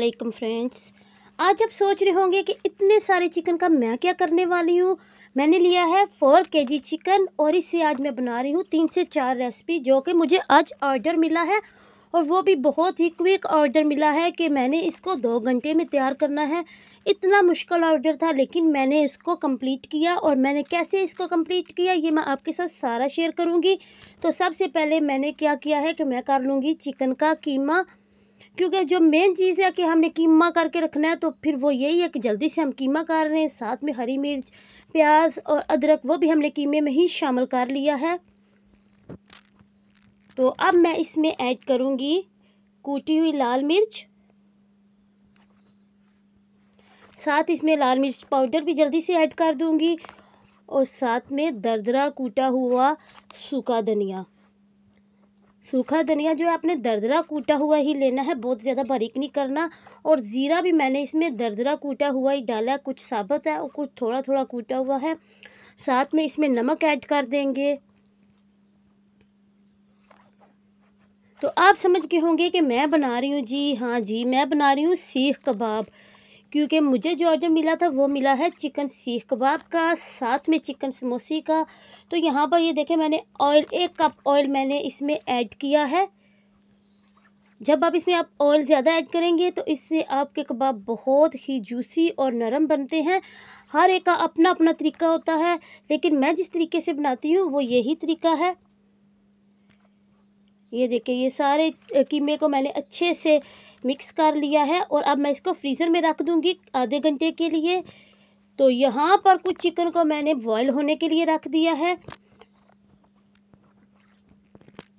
वालेकुम फ्रेंड्स आज आप सोच रहे होंगे कि इतने सारे चिकन का मैं क्या करने वाली हूँ मैंने लिया है फोर के जी चिकन और इससे आज मैं बना रही हूँ तीन से चार रेसिपी जो कि मुझे आज ऑर्डर मिला है और वो भी बहुत ही क्विक ऑर्डर मिला है कि मैंने इसको दो घंटे में तैयार करना है इतना मुश्किल ऑर्डर था लेकिन मैंने इसको कंप्लीट किया और मैंने कैसे इसको कंप्लीट किया ये मैं आपके साथ सारा शेयर करूँगी तो सबसे पहले मैंने क्या किया है कि मैं कर लूँगी चिकन का कीमा क्योंकि जो मेन चीज़ है कि हमने कीमा करके रखना है तो फिर वो यही है कि जल्दी से हम कीमा कर रहे हैं साथ में हरी मिर्च प्याज और अदरक वो भी हमने कीमे में ही शामिल कर लिया है तो अब मैं इसमें ऐड करूँगी कूटी हुई लाल मिर्च साथ इसमें लाल मिर्च पाउडर भी जल्दी से ऐड कर दूँगी और साथ में दरदरा कूटा हुआ सूखा धनिया सूखा धनिया जो है आपने दरदरा कूटा हुआ ही लेना है बहुत ज़्यादा बारीक नहीं करना और ज़ीरा भी मैंने इसमें दरदरा कूटा हुआ ही डाला है कुछ साबत है और कुछ थोड़ा थोड़ा कूटा हुआ है साथ में इसमें नमक ऐड कर देंगे तो आप समझ के होंगे कि मैं बना रही हूँ जी हाँ जी मैं बना रही हूँ सीख कबाब क्योंकि मुझे जो ऑर्डर मिला था वो मिला है चिकन सीख कबाब का साथ में चिकन समोसी का तो यहाँ पर ये देखें मैंने ऑयल एक कप ऑयल मैंने इसमें ऐड किया है जब आप इसमें आप ऑयल ज़्यादा ऐड करेंगे तो इससे आपके कबाब बहुत ही जूसी और नरम बनते हैं हर एक का अपना अपना तरीका होता है लेकिन मैं जिस तरीके से बनाती हूँ वो यही तरीका है ये देखें ये सारे कीमे को मैंने अच्छे से मिक्स कर लिया है और अब मैं इसको फ्रीज़र में रख दूँगी आधे घंटे के लिए तो यहाँ पर कुछ चिकन को मैंने बॉयल होने के लिए रख दिया है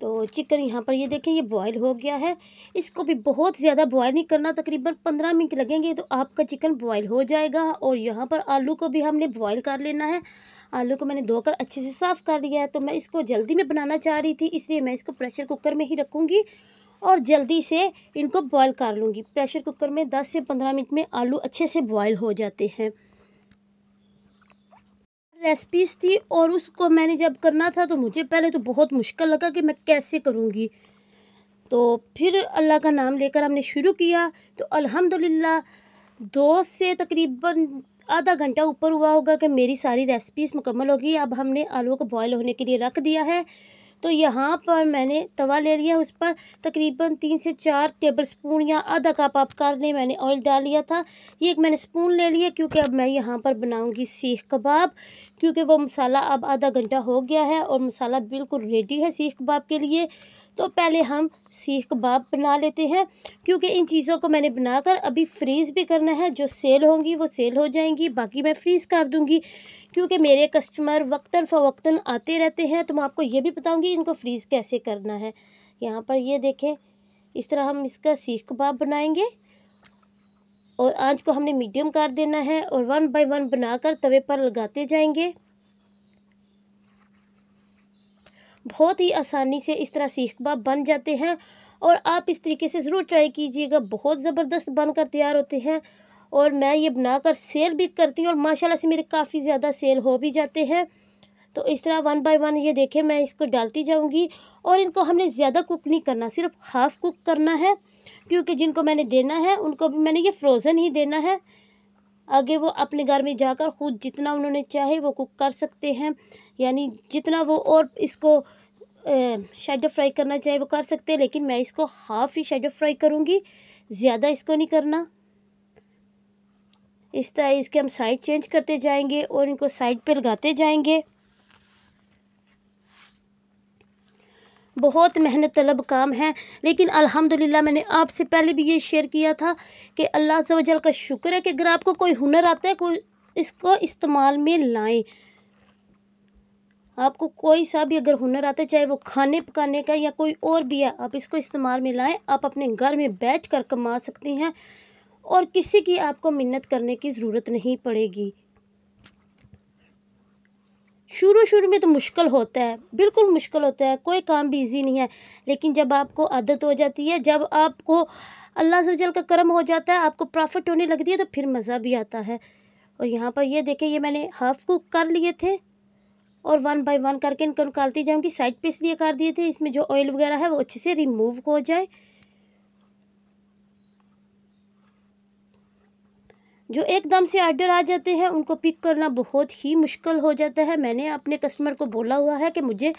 तो चिकन यहाँ पर ये देखें ये बॉयल हो गया है इसको भी बहुत ज़्यादा बॉयल नहीं करना तकरीबन पंद्रह मिनट लगेंगे तो आपका चिकन बॉयल हो जाएगा और यहाँ पर आलू को भी हमने बॉयल कर लेना है आलू को मैंने धोकर अच्छे से साफ़ कर लिया है तो मैं इसको जल्दी में बनाना चाह रही थी इसलिए मैं इसको प्रेशर कुकर में ही रखूँगी और जल्दी से इनको बॉईल कर लूँगी प्रेशर कुकर में दस से पंद्रह मिनट में आलू अच्छे से बॉईल हो जाते हैं रेसिपीज़ थी और उसको मैंने जब करना था तो मुझे पहले तो बहुत मुश्किल लगा कि मैं कैसे करूँगी तो फिर अल्लाह का नाम लेकर हमने शुरू किया तो अल्हम्दुलिल्लाह दो से तकरीबन आधा घंटा ऊपर हुआ होगा कि मेरी सारी रेसिपीज़ मुकम्मल होगी अब हमने आलू को बॉयल होने के लिए रख दिया है तो यहाँ पर मैंने तवा ले लिया उस पर तकरीबन तीन से चार टेबल स्पून या आधा कप आपका ने मैंने ऑयल डाल लिया था ये एक मैंने स्पून ले लिया क्योंकि अब मैं यहाँ पर बनाऊँगी सीख कबाब क्योंकि वो मसाला अब आधा घंटा हो गया है और मसाला बिल्कुल रेडी है सीख कबाब के लिए तो पहले हम सीख कबाब बना लेते हैं क्योंकि इन चीज़ों को मैंने बनाकर अभी फ्रीज़ भी करना है जो सेल होंगी वो सेल हो जाएंगी बाकी मैं फ्रीज़ कर दूंगी क्योंकि मेरे कस्टमर वक्ता फ़वक्ता आते रहते हैं तो मैं आपको ये भी बताऊँगी इनको फ्रीज़ कैसे करना है यहाँ पर ये देखें इस तरह हम इसका सीख कबाब बनाएंगे और आँच को हमने मीडियम कर देना है और वन बाई वन बनाकर तवे पर लगाते जाएंगे बहुत ही आसानी से इस तरह सीख कबाब बन जाते हैं और आप इस तरीके से ज़रूर ट्राई कीजिएगा बहुत ज़बरदस्त बनकर तैयार होते हैं और मैं ये बनाकर सेल भी करती हूँ और माशाल्लाह से मेरे काफ़ी ज़्यादा सेल हो भी जाते हैं तो इस तरह वन बाय वन ये देखें मैं इसको डालती जाऊँगी और इनको हमने ज़्यादा कुक नहीं करना सिर्फ हाफ़ कुक करना है क्योंकि जिनको मैंने देना है उनको भी मैंने ये फ्रोज़न ही देना है आगे वो अपने घर में जाकर खुद जितना उन्होंने चाहे वो कुक कर सकते हैं यानी जितना वो और इसको शेडो फ्राई करना चाहे वो कर सकते हैं लेकिन मैं इसको हाफ़ ही शेडो फ्राई करूँगी ज़्यादा इसको नहीं करना इस तरह इसके हम साइड चेंज करते जाएंगे और इनको साइड पे लगाते जाएंगे बहुत मेहनत तलब काम है लेकिन अल्हम्दुलिल्लाह मैंने आपसे पहले भी ये शेयर किया था कि अल्लाह वजल का शुक्र है कि अगर आपको कोई हुनर आता है कोई इसको इस्तेमाल में लाएं आपको कोई सा भी अगर हुनर आता है चाहे वो खाने पकाने का या कोई और भी है आप इसको इस्तेमाल में लाएँ आप अपने घर में बैठ कर कमा सकती हैं और किसी की आपको मिन्नत करने की ज़रूरत नहीं पड़ेगी शुरू शुरू में तो मुश्किल होता है बिल्कुल मुश्किल होता है कोई काम भी इजी नहीं है लेकिन जब आपको आदत हो जाती है जब आपको अल्लाह से जल का कर्म हो जाता है आपको प्रॉफिट होने लगती है तो फिर मज़ा भी आता है और यहाँ पर ये देखें ये मैंने हाफ़ कुक कर लिए थे और वन बाय वन करके इनको निकालती जाऊँगी साइड पे इसलिए कर दिए थे इसमें जो ऑयल वगैरह है वो अच्छे से रिमूव हो जाए जो एकदम से आर्डर आ जाते हैं उनको पिक करना बहुत ही मुश्किल हो जाता है मैंने अपने कस्टमर को बोला हुआ है कि मुझे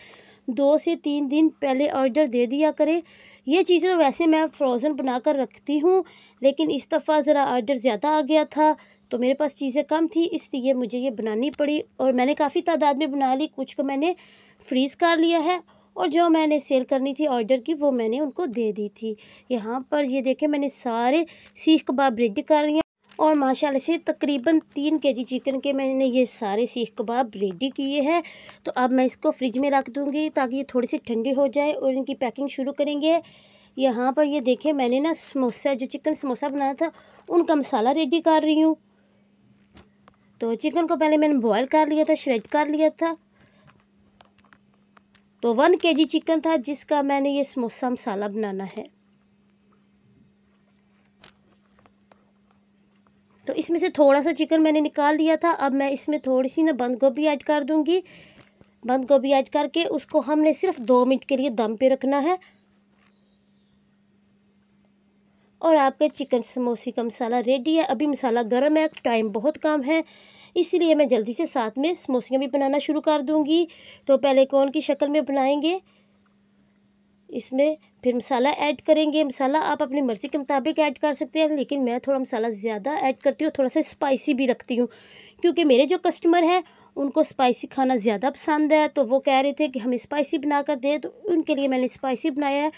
दो से तीन दिन पहले ऑर्डर दे दिया करें ये चीज़ें तो वैसे मैं फ्रोज़न बना कर रखती हूँ लेकिन इस दफ़ा ज़रा ऑर्डर ज़्यादा आ गया था तो मेरे पास चीज़ें कम थी इसलिए मुझे ये बनानी पड़ी और मैंने काफ़ी तादाद में बना ली कुछ को मैंने फ्रीज़ कर लिया है और जो मैंने सेल करनी थी ऑर्डर की वो मैंने उनको दे दी थी यहाँ पर ये देखें मैंने सारे सीख कबाब रेडी कर लिए और माशाल्लाह से तकरीबन तीन के जी चिकन के मैंने ये सारे सीख कबाब रेडी किए हैं तो अब मैं इसको फ्रिज में रख दूँगी ताकि ये थोड़ी सी ठंडी हो जाए और इनकी पैकिंग शुरू करेंगे यहाँ पर ये देखें मैंने ना समोसा जो चिकन समोसा बनाया था उनका मसाला रेडी कर रही हूँ तो चिकन को पहले मैंने बॉयल कर लिया था श्रेड कर लिया था तो वन के जी चिकन था जिसका मैंने ये समोसा मसाला बनाना है तो इसमें से थोड़ा सा चिकन मैंने निकाल लिया था अब मैं इसमें थोड़ी सी ना बंद गोभी ऐड कर दूंगी बंद गोभी ऐड करके उसको हमने सिर्फ दो मिनट के लिए दम पे रखना है और आपका चिकन समोसे का मसाला रेडी है अभी मसाला गर्म है टाइम बहुत कम है इसीलिए मैं जल्दी से साथ में समोसियाँ भी बनाना शुरू कर दूँगी तो पहले कौन की शक्ल में बनाएंगे इसमें फिर मसाला ऐड करेंगे मसाला आप अपनी मर्ज़ी के मुताबिक ऐड कर सकते हैं लेकिन मैं थोड़ा मसाला ज़्यादा ऐड करती हूँ थोड़ा सा स्पाइसी भी रखती हूँ क्योंकि मेरे जो कस्टमर हैं उनको स्पाइसी खाना ज़्यादा पसंद है तो वो कह रहे थे कि हमें स्पाइसी बना कर दें तो उनके लिए मैंने स्पाइसी बनाया है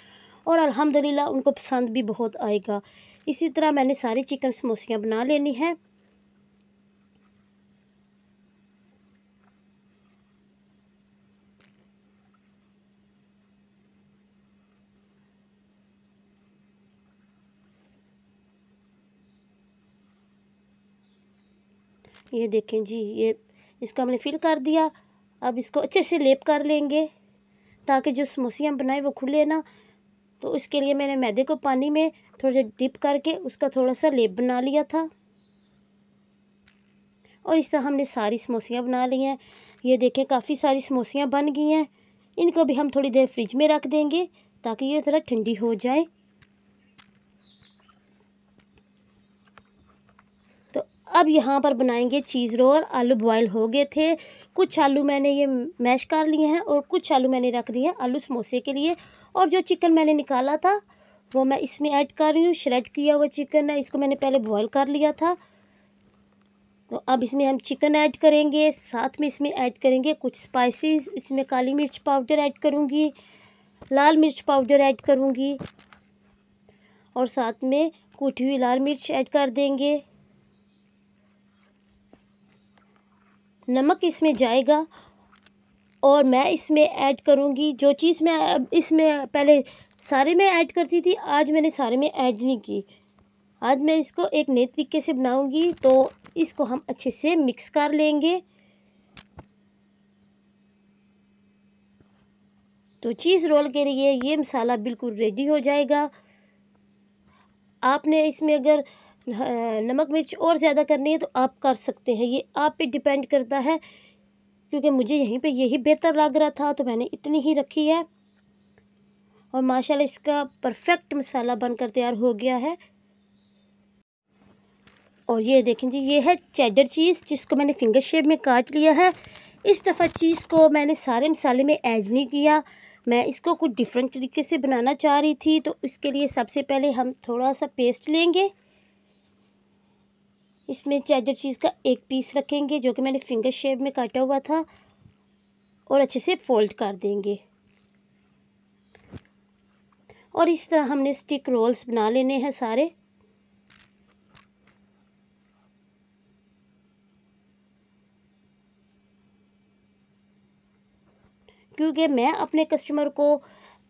और अल्हम्दुलिल्लाह उनको पसंद भी बहुत आएगा इसी तरह मैंने सारी चिकन समोसियाँ बना लेनी है ये देखें जी ये इसको हमने फिल कर दिया अब इसको अच्छे से लेप कर लेंगे ताकि जो समोसियाँ बनाए वो खुले ना तो उसके लिए मैंने मैदे को पानी में थोड़े से डिप करके उसका थोड़ा सा लेप बना लिया था और इस तरह हमने सारी समोसियाँ बना ली हैं ये देखें काफ़ी सारी समोसियाँ बन गई हैं इनको भी हम थोड़ी देर फ्रिज में रख देंगे ताकि ये ज़रा ठंडी हो जाए तो अब यहाँ पर बनाएंगे चीज़ रोल आलू बॉयल हो गए थे कुछ आलू मैंने ये मैश कर लिए हैं और कुछ आलू मैंने रख दिए हैं आलू समोसे के लिए और जो चिकन मैंने निकाला था वो मैं इसमें ऐड कर रही हूँ श्रेड किया हुआ चिकन है इसको मैंने पहले बॉईल कर लिया था तो अब इसमें हम चिकन ऐड करेंगे साथ में इसमें ऐड करेंगे कुछ स्पाइसेस इसमें काली मिर्च पाउडर ऐड करूँगी लाल मिर्च पाउडर ऐड करूँगी और साथ में कूटी हुई लाल मिर्च ऐड कर देंगे नमक इसमें जाएगा और मैं इसमें ऐड करूँगी जो चीज़ मैं इसमें पहले सारे में ऐड करती थी आज मैंने सारे में ऐड नहीं की आज मैं इसको एक नए तरीके से बनाऊँगी तो इसको हम अच्छे से मिक्स कर लेंगे तो चीज़ रोल के लिए ये मसाला बिल्कुल रेडी हो जाएगा आपने इसमें अगर नमक मिर्च और ज़्यादा करनी है तो आप कर सकते हैं ये आप पे डिपेंड करता है क्योंकि मुझे यहीं पे यही बेहतर लग रहा था तो मैंने इतनी ही रखी है और माशाल्लाह इसका परफेक्ट मसाला बनकर तैयार हो गया है और ये देखें जी ये है चेडर चीज़ जिसको मैंने फिंगर शेप में काट लिया है इस दफ़ा चीज़ को मैंने सारे मसाले में ऐज नहीं किया मैं इसको कुछ डिफरेंट तरीके से बनाना चाह रही थी तो इसके लिए सबसे पहले हम थोड़ा सा पेस्ट लेंगे इसमें चेडर चीज़ का एक पीस रखेंगे जो कि मैंने फिंगर शेप में काटा हुआ था और अच्छे से फोल्ड कर देंगे और इस तरह हमने स्टिक रोल्स बना लेने हैं सारे क्योंकि मैं अपने कस्टमर को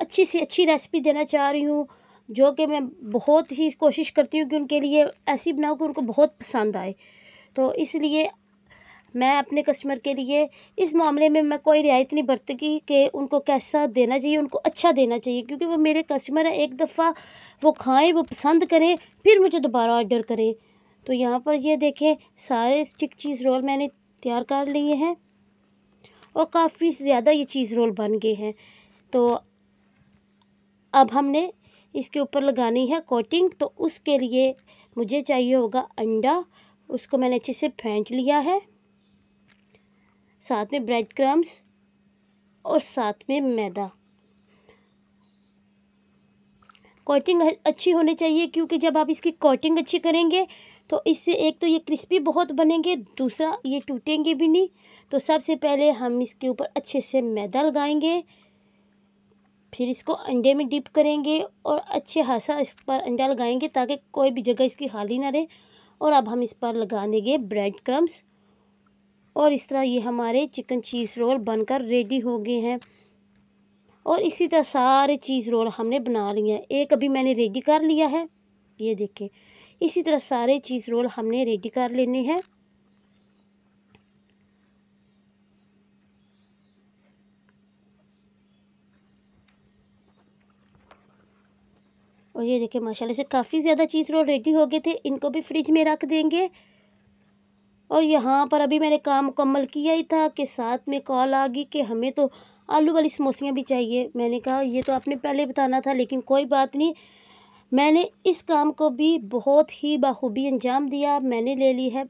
अच्छी से अच्छी रेसिपी देना चाह रही हूँ जो कि मैं बहुत ही कोशिश करती हूँ कि उनके लिए ऐसी बनाऊँ कि उनको बहुत पसंद आए तो इसलिए मैं अपने कस्टमर के लिए इस मामले में मैं कोई रियायत नहीं बरतगी कि उनको कैसा देना चाहिए उनको अच्छा देना चाहिए क्योंकि वो मेरे कस्टमर हैं एक दफ़ा वो खाएं वो पसंद करें फिर मुझे दोबारा ऑर्डर करें तो यहाँ पर ये देखें सारे स्टिक चीज़ रोल मैंने तैयार कर लिए हैं और काफ़ी ज़्यादा ये चीज़ रोल बन गए हैं तो अब हमने इसके ऊपर लगानी है कोटिंग तो उसके लिए मुझे चाहिए होगा अंडा उसको मैंने अच्छे से फेंट लिया है साथ में ब्रेड क्रम्स और साथ में मैदा कोटिंग अच्छी होनी चाहिए क्योंकि जब आप इसकी कोटिंग अच्छी करेंगे तो इससे एक तो ये क्रिस्पी बहुत बनेंगे दूसरा ये टूटेंगे भी नहीं तो सबसे पहले हम इसके ऊपर अच्छे से मैदा लगाएंगे फिर इसको अंडे में डिप करेंगे और अच्छे खासा इस पर अंडा लगाएंगे ताकि कोई भी जगह इसकी खाली ना रहे और अब हम इस पर लगा देंगे ब्रेड क्रम्स और इस तरह ये हमारे चिकन चीज़ रोल बनकर रेडी हो गए हैं और इसी तरह सारे चीज़ रोल हमने बना लिए हैं एक अभी मैंने रेडी कर लिया है ये देखें इसी तरह सारे चीज़ रोल हमने रेडी कर लेने हैं और ये देखिए माशाल्लाह से काफ़ी ज़्यादा चीज़ रोल रेडी हो गए थे इनको भी फ्रिज में रख देंगे और यहाँ पर अभी मैंने काम मुकम्मल किया ही था कि साथ में कॉल आ गई कि हमें तो आलू वाली समोसियाँ भी चाहिए मैंने कहा ये तो आपने पहले बताना था लेकिन कोई बात नहीं मैंने इस काम को भी बहुत ही बाखूबी अंजाम दिया मैंने ले ली है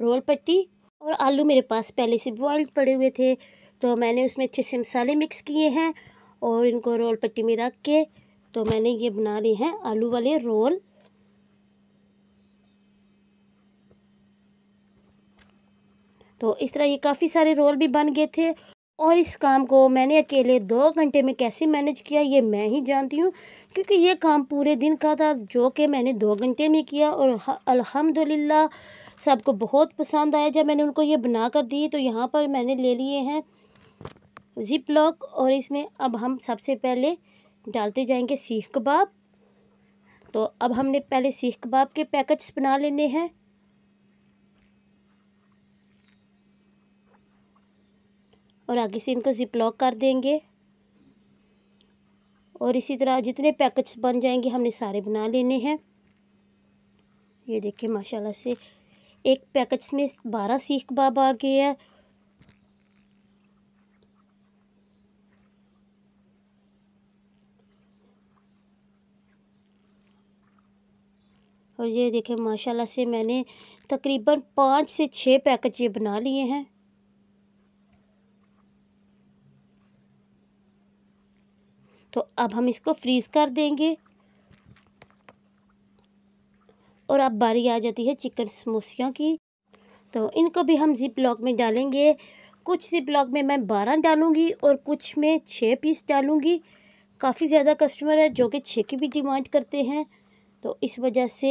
रोल पट्टी और आलू मेरे पास पहले से बॉयल्ड पड़े हुए थे तो मैंने उसमें अच्छे से मसाले मिक्स किए हैं और इनको रोल पट्टी में रख के तो मैंने ये बना लिए हैं आलू वाले रोल तो इस तरह ये काफ़ी सारे रोल भी बन गए थे और इस काम को मैंने अकेले दो घंटे में कैसे मैनेज किया ये मैं ही जानती हूँ क्योंकि ये काम पूरे दिन का था जो कि मैंने दो घंटे में किया और अल्हम्दुलिल्लाह सबको बहुत पसंद आया जब मैंने उनको ये बना कर दी तो यहाँ पर मैंने ले लिए हैं ज़िप लॉक और इसमें अब हम सबसे पहले डालते जाएंगे सीख कबाब तो अब हमने पहले सीख कबाब के पैकेट्स बना लेने हैं और आगे से इनको लॉक कर देंगे और इसी तरह जितने पैकेट्स बन जाएंगे हमने सारे बना लेने हैं ये देखिए माशाल्लाह से एक पैकेट्स में बारह सीख कबाब आ गए हैं और ये देखें माशाल्लाह से मैंने तकरीबन पाँच से छः पैकेट ये बना लिए हैं तो अब हम इसको फ्रीज़ कर देंगे और अब बारी आ जाती है चिकन समोसिया की तो इनको भी हम जिप लॉक में डालेंगे कुछ जिप लॉक में मैं बारह डालूँगी और कुछ में छः पीस डालूँगी काफ़ी ज़्यादा कस्टमर है जो कि छः की भी डिमांड करते हैं तो इस वजह से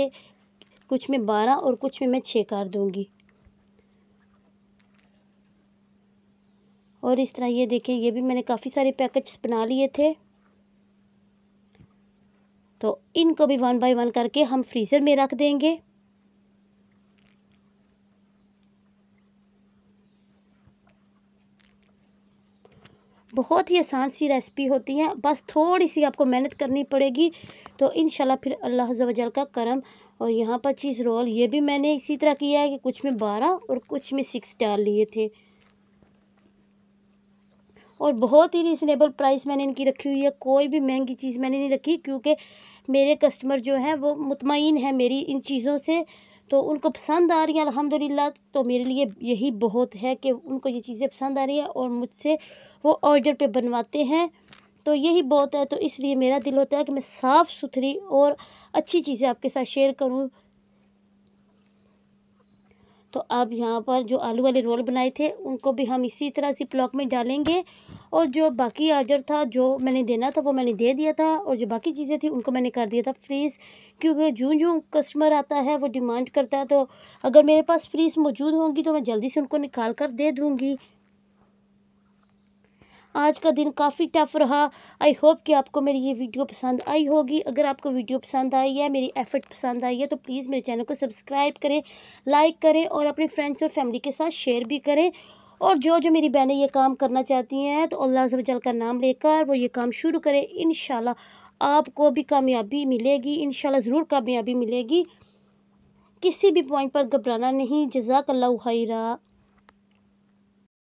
कुछ में बारह और कुछ में मैं छः कर दूँगी और इस तरह ये देखें ये भी मैंने काफ़ी सारे पैकेट्स बना लिए थे तो इनको भी वन बाय वन करके हम फ्रीज़र में रख देंगे बहुत ही आसान सी रेसिपी होती है बस थोड़ी सी आपको मेहनत करनी पड़ेगी तो इन फिर अल्लाह जवाजल का करम और यहाँ पर चीज़ रोल ये भी मैंने इसी तरह किया है कि कुछ में बारह और कुछ में सिक्स डाल लिए थे और बहुत ही रिजनेबल प्राइस मैंने इनकी रखी हुई है कोई भी महंगी चीज़ मैंने नहीं रखी क्योंकि मेरे कस्टमर जो हैं वो मुतमिन हैं मेरी इन चीज़ों से तो उनको पसंद आ रही है अल्हम्दुलिल्लाह तो मेरे लिए यही बहुत है कि उनको ये चीज़ें पसंद आ रही है और मुझसे वो ऑर्डर पे बनवाते हैं तो यही बहुत है तो इसलिए मेरा दिल होता है कि मैं साफ़ सुथरी और अच्छी चीज़ें आपके साथ शेयर करूँ तो अब यहाँ पर जो आलू वाले रोल बनाए थे उनको भी हम इसी तरह से प्लॉक में डालेंगे और जो बाकी आर्डर था जो मैंने देना था वो मैंने दे दिया था और जो बाकी चीज़ें थी उनको मैंने कर दिया था फ्रीज़ क्योंकि जो जूँ कस्टमर आता है वो डिमांड करता है तो अगर मेरे पास फ्रीज़ मौजूद होंगी तो मैं जल्दी से उनको निकाल कर दे दूँगी आज का दिन काफ़ी टफ रहा आई होप कि आपको मेरी ये वीडियो पसंद आई होगी अगर आपको वीडियो पसंद आई है मेरी एफर्ट पसंद आई है तो प्लीज़ मेरे चैनल को सब्सक्राइब करें लाइक करें और अपने फ्रेंड्स और फैमिली के साथ शेयर भी करें और जो जो मेरी बहनें ये काम करना चाहती हैं तो अल्लाह वजल का नाम लेकर वो ये काम शुरू करें इन आपको भी कामयाबी मिलेगी इन ज़रूर कामयाबी मिलेगी किसी भी पॉइंट पर घबराना नहीं जजाकल्ला खैरा